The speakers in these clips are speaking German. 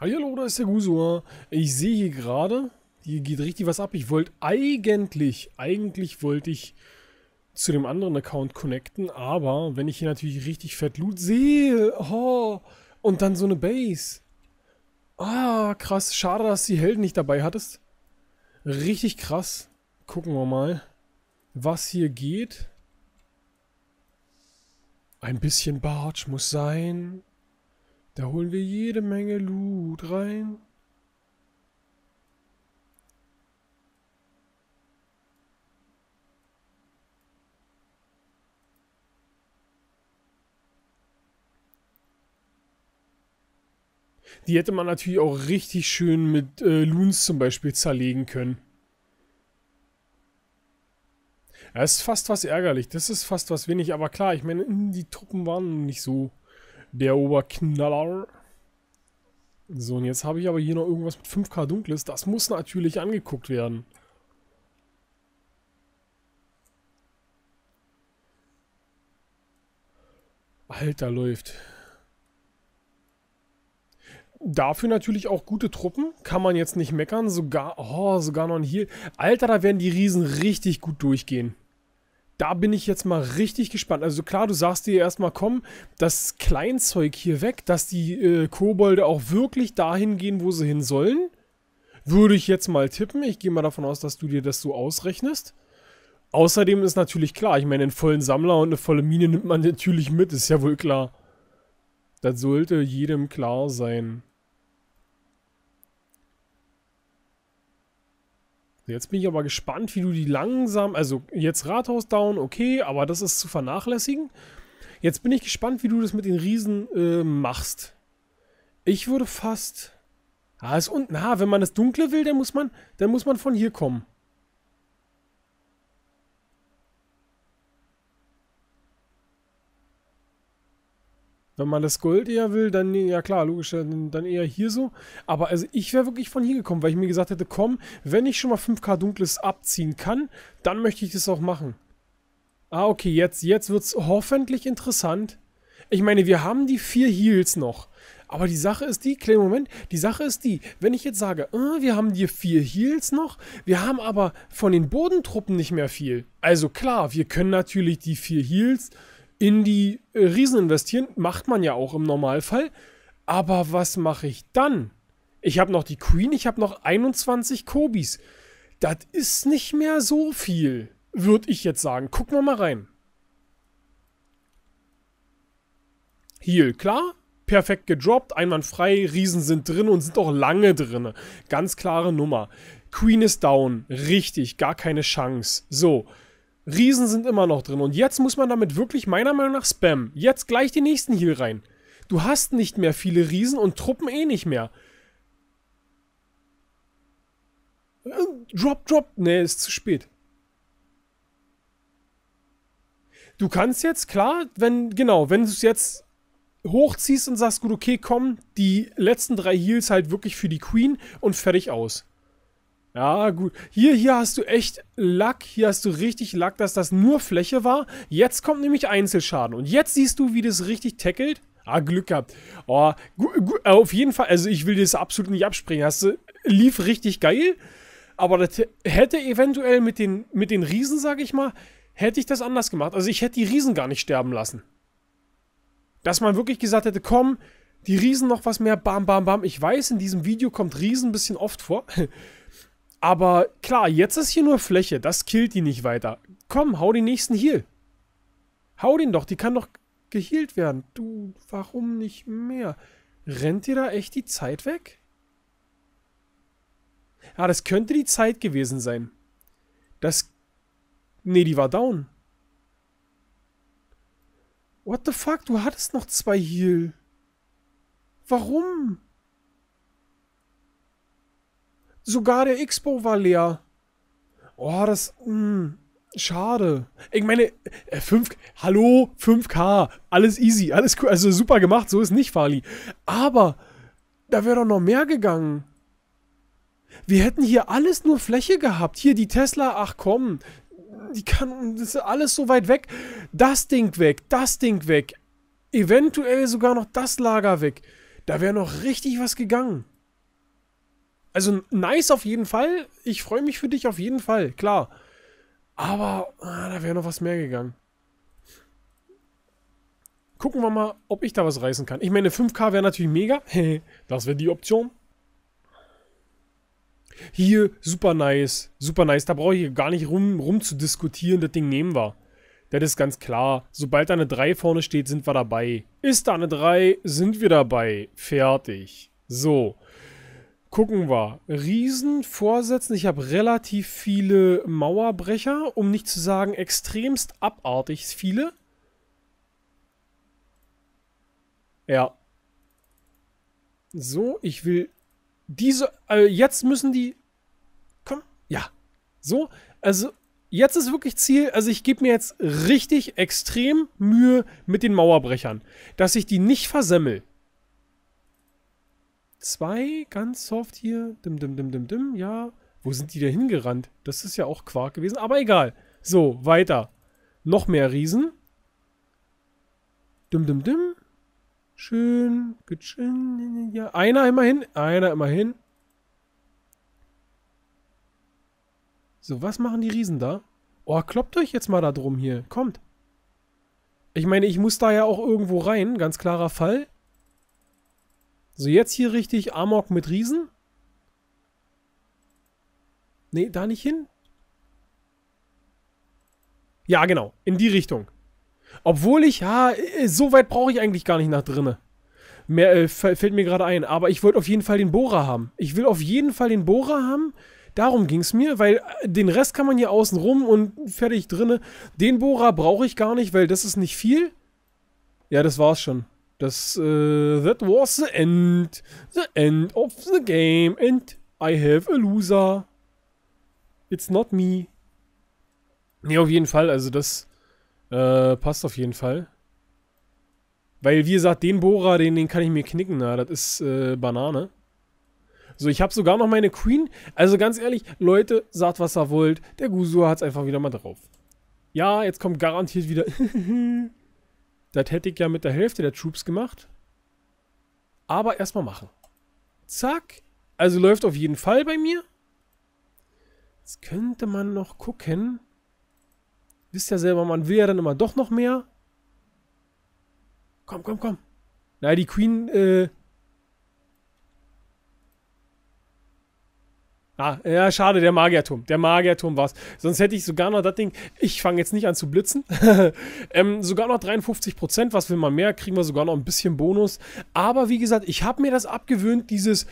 Hallo, da ist der Gusua. Ich sehe hier gerade, hier geht richtig was ab. Ich wollte eigentlich, eigentlich wollte ich zu dem anderen Account connecten, aber wenn ich hier natürlich richtig fett Loot sehe, oh, und dann so eine Base. Ah, krass. Schade, dass du die Helden nicht dabei hattest. Richtig krass. Gucken wir mal was hier geht. Ein bisschen Bartsch muss sein. Da holen wir jede Menge Loot rein. Die hätte man natürlich auch richtig schön mit äh, Loons zum Beispiel zerlegen können. Das ist fast was ärgerlich. Das ist fast was wenig. Aber klar, ich meine, hm, die Truppen waren nicht so der Oberknaller. So, und jetzt habe ich aber hier noch irgendwas mit 5K Dunkles. Das muss natürlich angeguckt werden. Alter, läuft. Dafür natürlich auch gute Truppen. Kann man jetzt nicht meckern. Sogar, oh, sogar noch hier. Alter, da werden die Riesen richtig gut durchgehen da bin ich jetzt mal richtig gespannt. Also klar, du sagst dir erstmal, komm, das Kleinzeug hier weg, dass die äh, Kobolde auch wirklich dahin gehen, wo sie hin sollen. Würde ich jetzt mal tippen. Ich gehe mal davon aus, dass du dir das so ausrechnest. Außerdem ist natürlich klar, ich meine, einen vollen Sammler und eine volle Mine nimmt man natürlich mit, ist ja wohl klar. Das sollte jedem klar sein. Jetzt bin ich aber gespannt, wie du die langsam, also jetzt Rathaus down, okay, aber das ist zu vernachlässigen. Jetzt bin ich gespannt, wie du das mit den Riesen äh, machst. Ich würde fast... Ah, ist unten. Ah, wenn man das Dunkle will, dann muss man, dann muss man von hier kommen. Wenn man das Gold eher will, dann, ja klar, logisch, dann eher hier so. Aber also ich wäre wirklich von hier gekommen, weil ich mir gesagt hätte, komm, wenn ich schon mal 5K Dunkles abziehen kann, dann möchte ich das auch machen. Ah, okay, jetzt, jetzt wird es hoffentlich interessant. Ich meine, wir haben die vier Heals noch. Aber die Sache ist die, kleinen Moment, die Sache ist die, wenn ich jetzt sage, äh, wir haben hier vier Heals noch, wir haben aber von den Bodentruppen nicht mehr viel. Also klar, wir können natürlich die vier Heals in die äh, Riesen investieren. Macht man ja auch im Normalfall. Aber was mache ich dann? Ich habe noch die Queen, ich habe noch 21 Kobis. Das ist nicht mehr so viel, würde ich jetzt sagen. Gucken wir mal rein. Heal, klar. Perfekt gedroppt, einwandfrei. Riesen sind drin und sind auch lange drin. Ganz klare Nummer. Queen ist down. Richtig, gar keine Chance. So. Riesen sind immer noch drin. Und jetzt muss man damit wirklich meiner Meinung nach spammen. Jetzt gleich die nächsten Heal rein. Du hast nicht mehr viele Riesen und Truppen eh nicht mehr. Äh, drop, drop. Nee, ist zu spät. Du kannst jetzt, klar, wenn, genau, wenn du es jetzt hochziehst und sagst, gut, okay, komm, die letzten drei Heals halt wirklich für die Queen und fertig aus. Ja, gut. Hier, hier hast du echt Lack. Hier hast du richtig Lack, dass das nur Fläche war. Jetzt kommt nämlich Einzelschaden. Und jetzt siehst du, wie das richtig tackelt. Ah, Glück gehabt. Oh, gut, gut, auf jeden Fall. Also, ich will das absolut nicht abspringen. Hast du, lief richtig geil. Aber das hätte eventuell mit den, mit den Riesen, sag ich mal, hätte ich das anders gemacht. Also, ich hätte die Riesen gar nicht sterben lassen. Dass man wirklich gesagt hätte, komm, die Riesen noch was mehr, bam, bam, bam. Ich weiß, in diesem Video kommt Riesen ein bisschen oft vor. Aber klar, jetzt ist hier nur Fläche. Das killt die nicht weiter. Komm, hau den nächsten Heal. Hau den doch. Die kann doch gehealt werden. Du, warum nicht mehr? Rennt dir da echt die Zeit weg? Ah, das könnte die Zeit gewesen sein. Das... Nee, die war down. What the fuck? Du hattest noch zwei Heal. Warum? Sogar der Expo war leer. Oh, das. Mh, mm, schade. Ich meine, 5. Äh, hallo, 5K. Alles easy, alles cool. Also super gemacht, so ist nicht, Fali. Aber da wäre doch noch mehr gegangen. Wir hätten hier alles nur Fläche gehabt. Hier die Tesla, ach komm. Die kann. Das ist alles so weit weg. Das Ding weg, das Ding weg. Eventuell sogar noch das Lager weg. Da wäre noch richtig was gegangen. Also nice auf jeden Fall. Ich freue mich für dich auf jeden Fall, klar. Aber ah, da wäre noch was mehr gegangen. Gucken wir mal, ob ich da was reißen kann. Ich meine, 5K wäre natürlich mega. das wäre die Option. Hier, super nice. Super nice. Da brauche ich gar nicht rum, rum zu diskutieren. Das Ding nehmen wir. Das ist ganz klar. Sobald da eine 3 vorne steht, sind wir dabei. Ist da eine 3, sind wir dabei. Fertig. So gucken wir. Riesenvorsätze. Ich habe relativ viele Mauerbrecher, um nicht zu sagen extremst abartig viele. Ja. So, ich will diese. Äh, jetzt müssen die. Komm. Ja. So. Also, jetzt ist wirklich Ziel, also ich gebe mir jetzt richtig extrem Mühe mit den Mauerbrechern, dass ich die nicht versemmel zwei ganz soft hier. Dim, dim, dim, dim, dim. Ja. Wo sind die denn hingerannt? Das ist ja auch Quark gewesen. Aber egal. So, weiter. Noch mehr Riesen. Dim, dim, dim. Schön. Ne, ne, ja, einer immerhin. Einer immerhin. So, was machen die Riesen da? Oh, kloppt euch jetzt mal da drum hier. Kommt. Ich meine, ich muss da ja auch irgendwo rein. Ganz klarer Fall. Also jetzt hier richtig Amok mit Riesen. Ne, da nicht hin. Ja, genau. In die Richtung. Obwohl ich, ja, äh, so weit brauche ich eigentlich gar nicht nach drinne. Mehr, äh, fällt mir gerade ein. Aber ich wollte auf jeden Fall den Bohrer haben. Ich will auf jeden Fall den Bohrer haben. Darum ging es mir, weil äh, den Rest kann man hier außen rum und fertig drinne. Den Bohrer brauche ich gar nicht, weil das ist nicht viel. Ja, das war's schon. Das, äh, that was the end. The end of the game. And I have a loser. It's not me. Nee, auf jeden Fall. Also das äh, passt auf jeden Fall. Weil, wie gesagt, den Bohrer, den, den kann ich mir knicken. Na, das ist äh, Banane. So, ich habe sogar noch meine Queen. Also ganz ehrlich, Leute, sagt was ihr wollt. Der Gusur hat's einfach wieder mal drauf. Ja, jetzt kommt garantiert wieder... Das hätte ich ja mit der Hälfte der Troops gemacht. Aber erstmal machen. Zack. Also läuft auf jeden Fall bei mir. Jetzt könnte man noch gucken. Wisst ja selber, man will ja dann immer doch noch mehr. Komm, komm, komm. Na, die Queen äh, Ah, ja, schade, der Magierturm. Der Magierturm war's. Sonst hätte ich sogar noch das Ding. Ich fange jetzt nicht an zu blitzen. ähm, sogar noch 53 Was will man mehr? Kriegen wir sogar noch ein bisschen Bonus. Aber wie gesagt, ich habe mir das abgewöhnt, dieses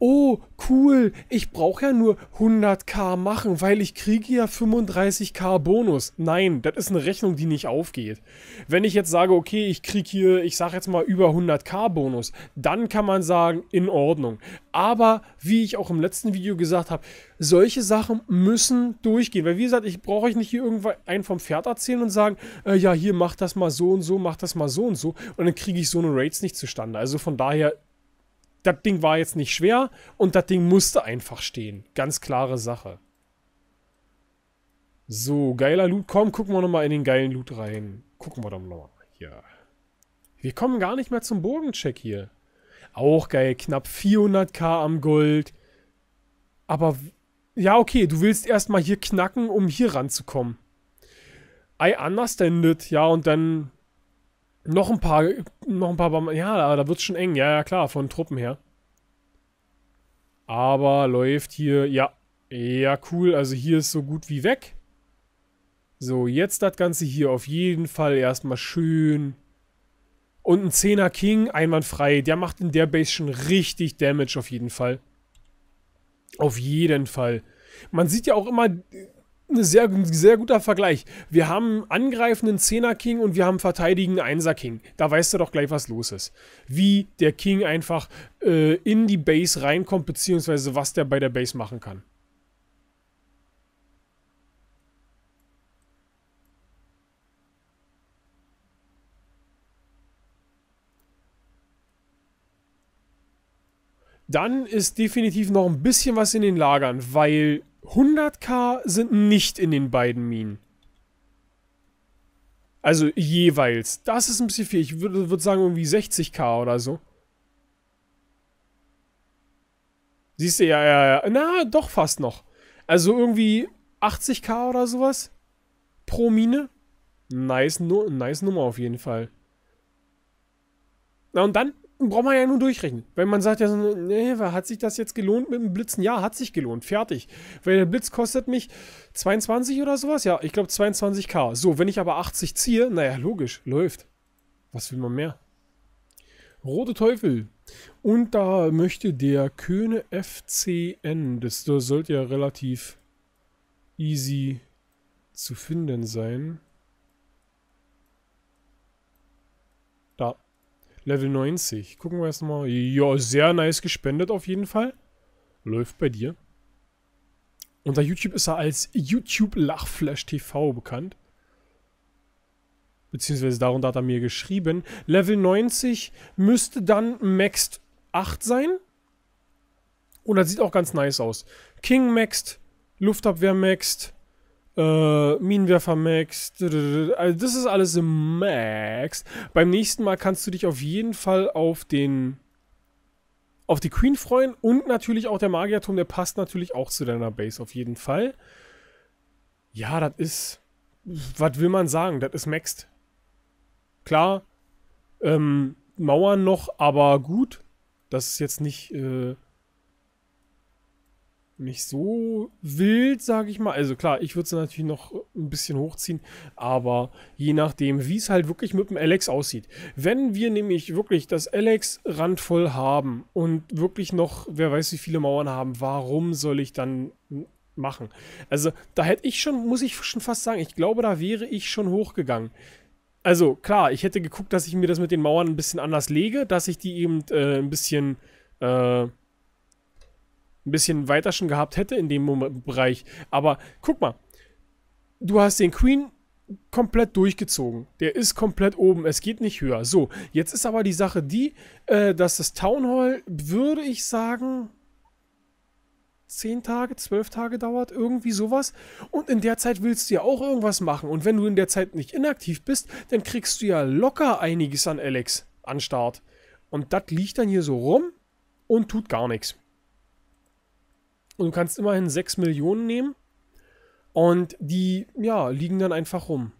oh cool, ich brauche ja nur 100k machen, weil ich kriege ja 35k Bonus. Nein, das ist eine Rechnung, die nicht aufgeht. Wenn ich jetzt sage, okay, ich kriege hier, ich sage jetzt mal über 100k Bonus, dann kann man sagen, in Ordnung. Aber wie ich auch im letzten Video gesagt habe, solche Sachen müssen durchgehen. Weil wie gesagt, ich brauche euch nicht hier irgendwann einen vom Pferd erzählen und sagen, äh, ja, hier mach das mal so und so, mach das mal so und so. Und dann kriege ich so eine Rates nicht zustande. Also von daher das Ding war jetzt nicht schwer und das Ding musste einfach stehen. Ganz klare Sache. So, geiler Loot. Komm, gucken wir nochmal in den geilen Loot rein. Gucken wir doch nochmal. Ja. Wir kommen gar nicht mehr zum Burgencheck hier. Auch geil. Knapp 400k am Gold. Aber, ja, okay. Du willst erstmal hier knacken, um hier ranzukommen. I understand it. Ja, und dann noch ein paar, noch ein paar, ja, da wird's schon eng, ja, ja, klar, von Truppen her. Aber läuft hier, ja, ja, cool, also hier ist so gut wie weg. So, jetzt das Ganze hier auf jeden Fall erstmal schön. Und ein 10er King, einwandfrei, der macht in der Base schon richtig Damage auf jeden Fall. Auf jeden Fall. Man sieht ja auch immer, sehr, sehr guter Vergleich. Wir haben angreifenden Zehner King und wir haben verteidigenden Einser King. Da weißt du doch gleich, was los ist. Wie der King einfach äh, in die Base reinkommt, beziehungsweise was der bei der Base machen kann. Dann ist definitiv noch ein bisschen was in den Lagern, weil 100k sind nicht in den beiden Minen. Also jeweils. Das ist ein bisschen viel. Ich würde, würde sagen irgendwie 60k oder so. Siehst du, ja, ja, ja. Na, doch fast noch. Also irgendwie 80k oder sowas. Pro Mine. Nice, nice Nummer auf jeden Fall. Na und dann? braucht man ja nur durchrechnen. Wenn man sagt, ja, so, nee, hat sich das jetzt gelohnt mit dem Blitzen? Ja, hat sich gelohnt. Fertig. Weil der Blitz kostet mich 22 oder sowas? Ja, ich glaube 22k. So, wenn ich aber 80 ziehe, naja, logisch, läuft. Was will man mehr? Rote Teufel. Und da möchte der Köhne FCN. Das, das sollte ja relativ easy zu finden sein. Da. Level 90. Gucken wir erst mal. Ja, sehr nice gespendet auf jeden Fall. Läuft bei dir. Unter YouTube ist er als YouTube Lachflash TV bekannt. Beziehungsweise darunter hat er mir geschrieben. Level 90 müsste dann Maxed 8 sein. Und das sieht auch ganz nice aus. King Maxed, Luftabwehr Maxed, äh, Minenwerfer Max. Also das ist alles im Max. Beim nächsten Mal kannst du dich auf jeden Fall auf den. Auf die Queen freuen und natürlich auch der Magierturm, der passt natürlich auch zu deiner Base auf jeden Fall. Ja, das ist. Was will man sagen? Das ist maxed. Klar, ähm, Mauern noch, aber gut. Das ist jetzt nicht. Äh, nicht so wild, sage ich mal. Also klar, ich würde es natürlich noch ein bisschen hochziehen, aber je nachdem, wie es halt wirklich mit dem Alex aussieht. Wenn wir nämlich wirklich das Alex randvoll haben und wirklich noch, wer weiß, wie viele Mauern haben, warum soll ich dann machen? Also da hätte ich schon, muss ich schon fast sagen, ich glaube, da wäre ich schon hochgegangen. Also klar, ich hätte geguckt, dass ich mir das mit den Mauern ein bisschen anders lege, dass ich die eben äh, ein bisschen... Äh, ein bisschen weiter schon gehabt hätte in dem Bereich. Aber guck mal, du hast den Queen komplett durchgezogen. Der ist komplett oben. Es geht nicht höher. So, jetzt ist aber die Sache die, äh, dass das Town Hall, würde ich sagen, 10 Tage, 12 Tage dauert, irgendwie sowas. Und in der Zeit willst du ja auch irgendwas machen. Und wenn du in der Zeit nicht inaktiv bist, dann kriegst du ja locker einiges an Alex an Start. Und das liegt dann hier so rum und tut gar nichts. Und du kannst immerhin 6 Millionen nehmen. Und die, ja, liegen dann einfach rum.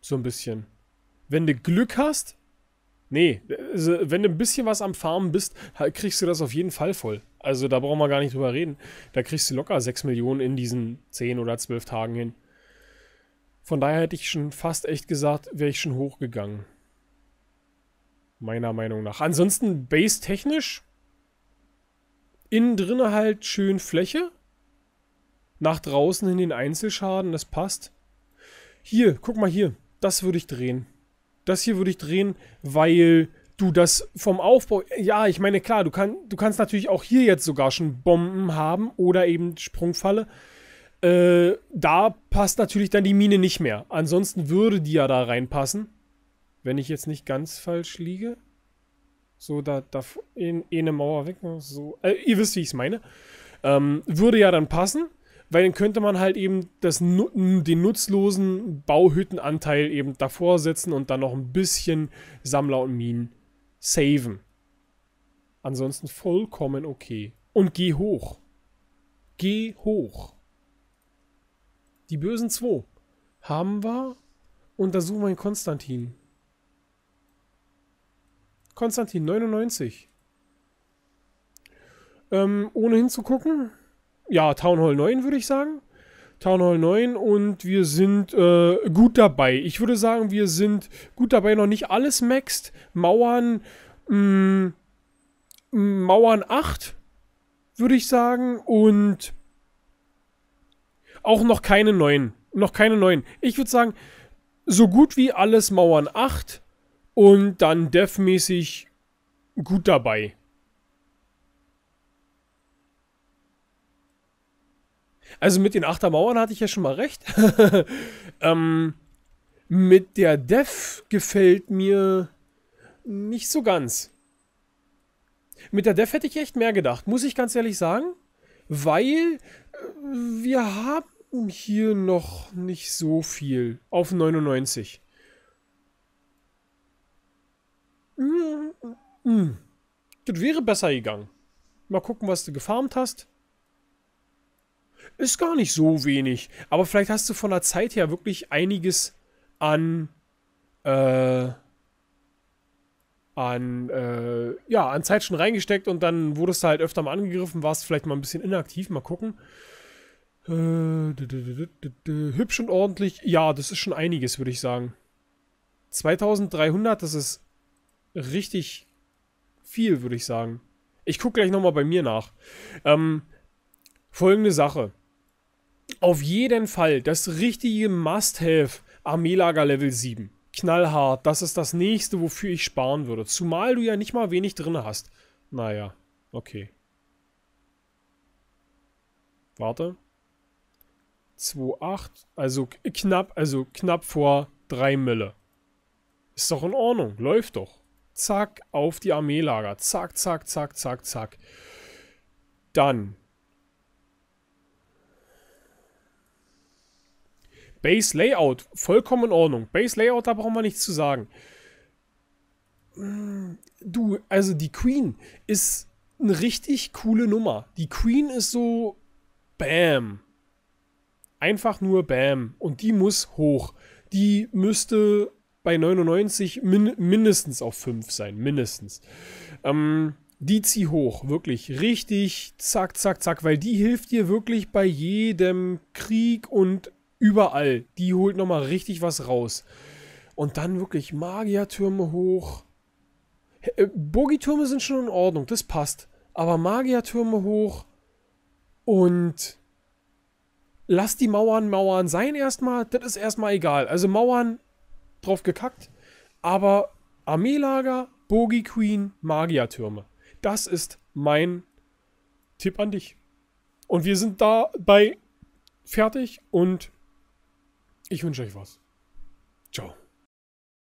So ein bisschen. Wenn du Glück hast, nee, also wenn du ein bisschen was am Farmen bist, kriegst du das auf jeden Fall voll. Also da brauchen wir gar nicht drüber reden. Da kriegst du locker 6 Millionen in diesen 10 oder 12 Tagen hin. Von daher hätte ich schon fast echt gesagt, wäre ich schon hochgegangen. Meiner Meinung nach. Ansonsten base-technisch Innen drinne halt schön Fläche. Nach draußen in den Einzelschaden, das passt. Hier, guck mal hier. Das würde ich drehen. Das hier würde ich drehen, weil du das vom Aufbau. Ja, ich meine, klar, du, kann, du kannst natürlich auch hier jetzt sogar schon Bomben haben oder eben Sprungfalle. Äh, da passt natürlich dann die Mine nicht mehr. Ansonsten würde die ja da reinpassen. Wenn ich jetzt nicht ganz falsch liege. So, da, da in eine Mauer weg. Ne? So. Also, ihr wisst, wie ich es meine. Ähm, würde ja dann passen, weil dann könnte man halt eben das, den nutzlosen Bauhüttenanteil eben davor setzen und dann noch ein bisschen Sammler und Minen saven. Ansonsten vollkommen okay. Und geh hoch. Geh hoch. Die bösen zwei haben wir. Untersuchen wir in Konstantin. Konstantin, 99. Ähm, ohne hinzugucken. Ja, Town Hall 9 würde ich sagen. Town Hall 9 und wir sind äh, gut dabei. Ich würde sagen, wir sind gut dabei, noch nicht alles maxed. Mauern, mh, mm, mm, Mauern 8, würde ich sagen. Und auch noch keine 9. Noch keine 9. Ich würde sagen, so gut wie alles Mauern 8 und dann devmäßig gut dabei. Also mit den Achtermauern hatte ich ja schon mal recht. ähm, mit der Dev gefällt mir nicht so ganz. Mit der Dev hätte ich echt mehr gedacht, muss ich ganz ehrlich sagen. Weil äh, wir haben hier noch nicht so viel auf 99. Mm, mm, mm. Das wäre besser gegangen. Mal gucken, was du gefarmt hast. Ist gar nicht so wenig. Aber vielleicht hast du von der Zeit her wirklich einiges an, äh, an, äh, ja, an Zeit schon reingesteckt und dann wurdest du halt öfter mal angegriffen, warst vielleicht mal ein bisschen inaktiv. Mal gucken. Äh, hübsch und ordentlich. Ja, das ist schon einiges, würde ich sagen. 2300, das ist richtig viel, würde ich sagen. Ich gucke gleich nochmal bei mir nach. Ähm, folgende Sache. Auf jeden Fall das richtige Must-Have Armeelager Level 7. Knallhart, das ist das nächste, wofür ich sparen würde. Zumal du ja nicht mal wenig drin hast. Naja, okay. Warte. 2,8, also knapp, also knapp vor 3 Mille. Ist doch in Ordnung, läuft doch zack, auf die Armeelager. Zack, zack, zack, zack, zack. Dann. Base Layout, vollkommen in Ordnung. Base Layout, da brauchen wir nichts zu sagen. Hm, du, also die Queen ist eine richtig coole Nummer. Die Queen ist so Bam. Einfach nur Bam. Und die muss hoch. Die müsste bei 99 min mindestens auf 5 sein. Mindestens. Ähm, die zieh hoch, wirklich richtig, zack, zack, zack, weil die hilft dir wirklich bei jedem Krieg und überall. Die holt nochmal richtig was raus. Und dann wirklich Magiertürme hoch. Äh, Bogitürme sind schon in Ordnung, das passt. Aber Magiertürme hoch und lass die Mauern Mauern sein erstmal, das ist erstmal egal. Also Mauern drauf gekackt. Aber Armeelager, Bogey Queen, Magiertürme. Das ist mein Tipp an dich. Und wir sind dabei fertig und ich wünsche euch was. Ciao.